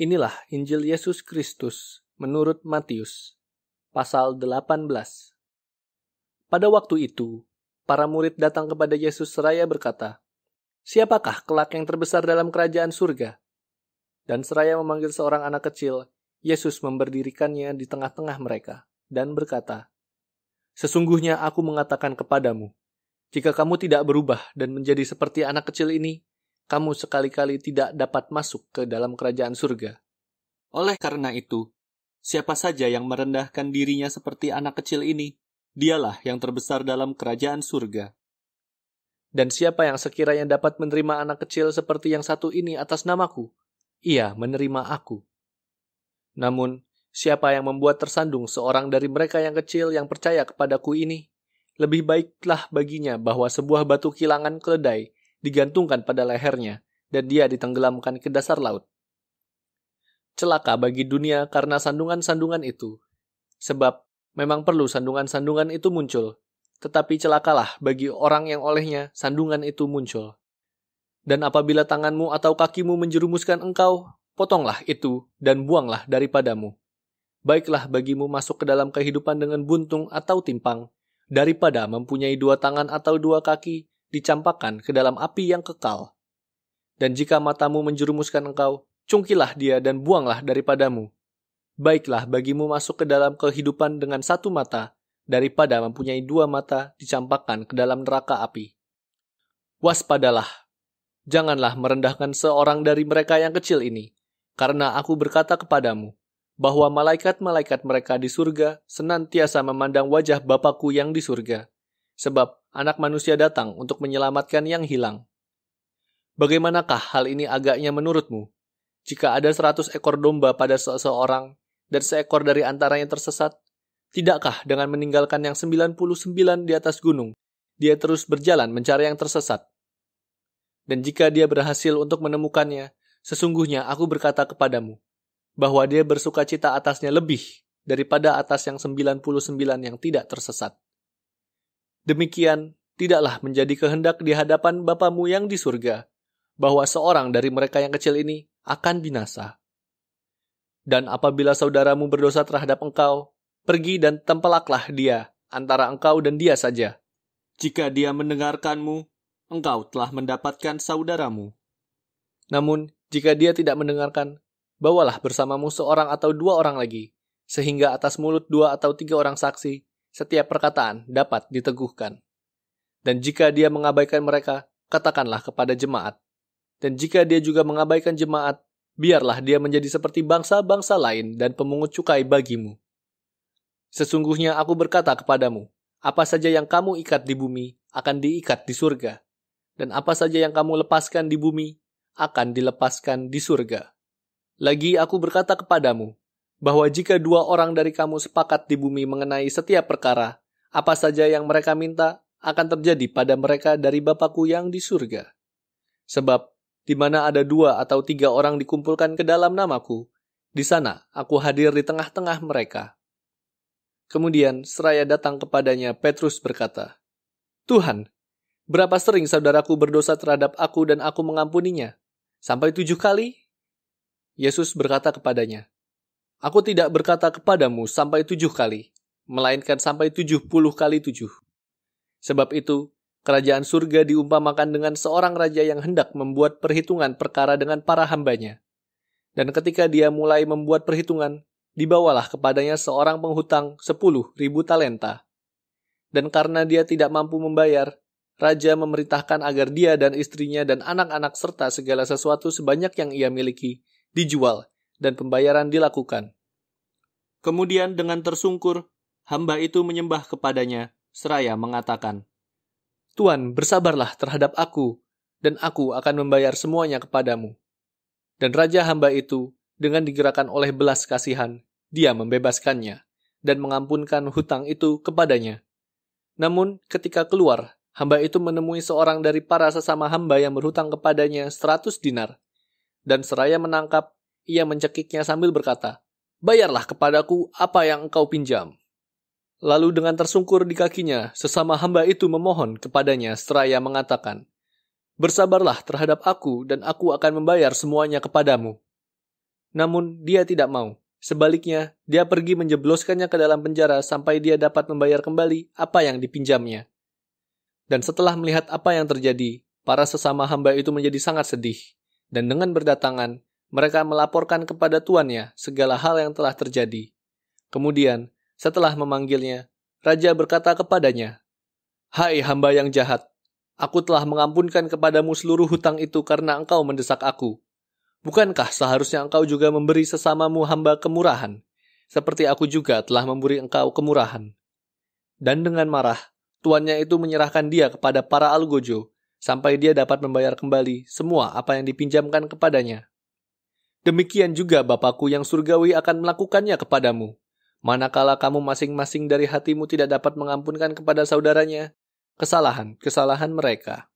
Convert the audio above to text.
Inilah Injil Yesus Kristus menurut Matius, pasal 18. Pada waktu itu, para murid datang kepada Yesus seraya berkata, Siapakah kelak yang terbesar dalam kerajaan surga? Dan seraya memanggil seorang anak kecil, Yesus memberdirikannya di tengah-tengah mereka dan berkata, Sesungguhnya aku mengatakan kepadamu, jika kamu tidak berubah dan menjadi seperti anak kecil ini, kamu sekali-kali tidak dapat masuk ke dalam kerajaan surga. Oleh karena itu, siapa saja yang merendahkan dirinya seperti anak kecil ini, dialah yang terbesar dalam kerajaan surga. Dan siapa yang sekiranya dapat menerima anak kecil seperti yang satu ini atas namaku, ia menerima aku. Namun, siapa yang membuat tersandung seorang dari mereka yang kecil yang percaya kepadaku ini, lebih baiklah baginya bahwa sebuah batu kilangan keledai digantungkan pada lehernya, dan dia ditenggelamkan ke dasar laut. Celaka bagi dunia karena sandungan-sandungan itu, sebab memang perlu sandungan-sandungan itu muncul, tetapi celakalah bagi orang yang olehnya sandungan itu muncul. Dan apabila tanganmu atau kakimu menjerumuskan engkau, potonglah itu dan buanglah daripadamu. Baiklah bagimu masuk ke dalam kehidupan dengan buntung atau timpang, daripada mempunyai dua tangan atau dua kaki dicampakkan ke dalam api yang kekal. Dan jika matamu menjerumuskan engkau, cungkilah dia dan buanglah daripadamu. Baiklah bagimu masuk ke dalam kehidupan dengan satu mata, daripada mempunyai dua mata dicampakkan ke dalam neraka api. Waspadalah, janganlah merendahkan seorang dari mereka yang kecil ini, karena aku berkata kepadamu, bahwa malaikat-malaikat mereka di surga senantiasa memandang wajah Bapakku yang di surga. Sebab anak manusia datang untuk menyelamatkan yang hilang. Bagaimanakah hal ini agaknya menurutmu? Jika ada seratus ekor domba pada seseorang dan seekor dari antaranya tersesat, tidakkah dengan meninggalkan yang 99 di atas gunung, dia terus berjalan mencari yang tersesat? Dan jika dia berhasil untuk menemukannya, sesungguhnya aku berkata kepadamu, bahwa dia bersuka cita atasnya lebih daripada atas yang 99 yang tidak tersesat. Demikian, tidaklah menjadi kehendak di hadapan Bapamu yang di surga, bahwa seorang dari mereka yang kecil ini akan binasa. Dan apabila saudaramu berdosa terhadap engkau, pergi dan tempelaklah dia antara engkau dan dia saja. Jika dia mendengarkanmu, engkau telah mendapatkan saudaramu. Namun, jika dia tidak mendengarkan, bawalah bersamamu seorang atau dua orang lagi, sehingga atas mulut dua atau tiga orang saksi setiap perkataan dapat diteguhkan. Dan jika dia mengabaikan mereka, katakanlah kepada jemaat. Dan jika dia juga mengabaikan jemaat, biarlah dia menjadi seperti bangsa-bangsa lain dan pemungut cukai bagimu. Sesungguhnya aku berkata kepadamu, apa saja yang kamu ikat di bumi akan diikat di surga, dan apa saja yang kamu lepaskan di bumi akan dilepaskan di surga. Lagi aku berkata kepadamu, bahwa jika dua orang dari kamu sepakat di bumi mengenai setiap perkara, apa saja yang mereka minta akan terjadi pada mereka dari Bapakku yang di surga. Sebab di mana ada dua atau tiga orang dikumpulkan ke dalam namaku, di sana aku hadir di tengah-tengah mereka. Kemudian seraya datang kepadanya, Petrus berkata, Tuhan, berapa sering saudaraku berdosa terhadap aku dan aku mengampuninya? Sampai tujuh kali? Yesus berkata kepadanya, Aku tidak berkata kepadamu sampai tujuh kali, melainkan sampai tujuh puluh kali tujuh. Sebab itu, kerajaan surga diumpamakan dengan seorang raja yang hendak membuat perhitungan perkara dengan para hambanya. Dan ketika dia mulai membuat perhitungan, dibawalah kepadanya seorang penghutang sepuluh ribu talenta. Dan karena dia tidak mampu membayar, Raja memerintahkan agar dia dan istrinya dan anak-anak serta segala sesuatu sebanyak yang ia miliki dijual dan pembayaran dilakukan. Kemudian dengan tersungkur, hamba itu menyembah kepadanya, seraya mengatakan, Tuan, bersabarlah terhadap aku, dan aku akan membayar semuanya kepadamu. Dan raja hamba itu, dengan digerakkan oleh belas kasihan, dia membebaskannya, dan mengampunkan hutang itu kepadanya. Namun, ketika keluar, hamba itu menemui seorang dari para sesama hamba yang berhutang kepadanya seratus dinar, dan seraya menangkap ia mencekiknya sambil berkata, Bayarlah kepadaku apa yang engkau pinjam. Lalu dengan tersungkur di kakinya, sesama hamba itu memohon kepadanya seraya mengatakan, Bersabarlah terhadap aku dan aku akan membayar semuanya kepadamu. Namun dia tidak mau. Sebaliknya, dia pergi menjebloskannya ke dalam penjara sampai dia dapat membayar kembali apa yang dipinjamnya. Dan setelah melihat apa yang terjadi, para sesama hamba itu menjadi sangat sedih. Dan dengan berdatangan, mereka melaporkan kepada tuannya segala hal yang telah terjadi. Kemudian, setelah memanggilnya, raja berkata kepadanya, "Hai hamba yang jahat, aku telah mengampunkan kepadamu seluruh hutang itu karena engkau mendesak aku. Bukankah seharusnya engkau juga memberi sesamamu hamba kemurahan, seperti aku juga telah memberi engkau kemurahan?" Dan dengan marah, tuannya itu menyerahkan dia kepada para algojo sampai dia dapat membayar kembali semua apa yang dipinjamkan kepadanya. Demikian juga Bapakku yang surgawi akan melakukannya kepadamu. Manakala kamu masing-masing dari hatimu tidak dapat mengampunkan kepada saudaranya, kesalahan-kesalahan mereka.